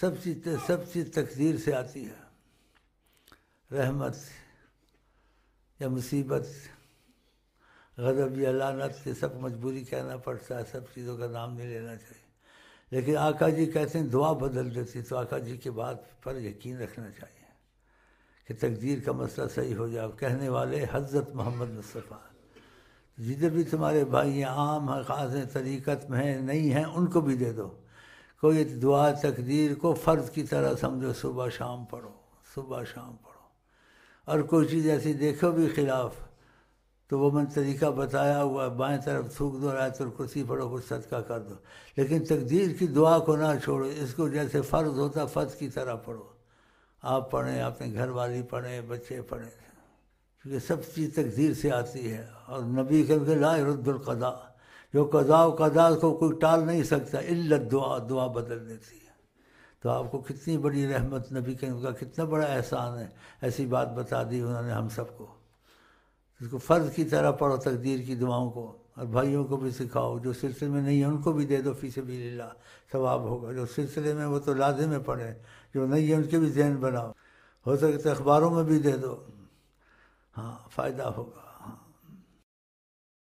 सब चीज़ सब चीज़ तकदीर से आती है रहमत या मुसीबत गज़ब या लानत से सब मजबूरी कहना पड़ता है सब चीज़ों का नाम नहीं लेना चाहिए लेकिन आका जी कहते हैं दुआ बदल देती तो आका जी की बात पर यकीन रखना चाहिए कि तकदीर का मसला सही हो जाए कहने वाले हज़रत मोहम्मद मुस्तफ़ा जिधर भी तुम्हारे भाई हैं आम हैं ख़ास हैं तरीक़त में हैं नहीं हैं उनको भी दे दो कोई दुआ तकदीर को फ़र्ज की तरह समझो सुबह शाम पढ़ो सुबह शाम पढ़ो और कोई चीज़ ऐसी देखो भी खिलाफ तो वो मैंने तरीका बताया हुआ है बाएँ तरफ थूक दो रायतुल कुर्सी पढ़ो कुछ सदका कर दो लेकिन तकदीर की दुआ को ना छोड़ो इसको जैसे फ़र्ज होता फ़र्ज की तरह पढ़ो आप पढ़ें अपने घर वाली पढ़ें बच्चे पढ़ें क्योंकि सब चीज़ तकदीर से आती है और नबी कह के लाए जो कज़ा कदा को कोई टाल नहीं सकता इल्लत दुआ दुआ बदल देती है तो आपको कितनी बड़ी रहमत नबी के उनका कितना बड़ा एहसान है ऐसी बात बता दी उन्होंने हम सबको इसको फ़र्ज की तरह पढ़ो तकदीर की दुआओं को और भाइयों को भी सिखाओ जो सिलसिले में नहीं है उनको भी दे दो फीस भी लीला सवाब होगा जो सिलसिले में वो तो लाजे में पढ़े जो नहीं है उनके भी जहन बनाओ हो सके तो अखबारों में भी दे दो हाँ फ़ायदा होगा हाँ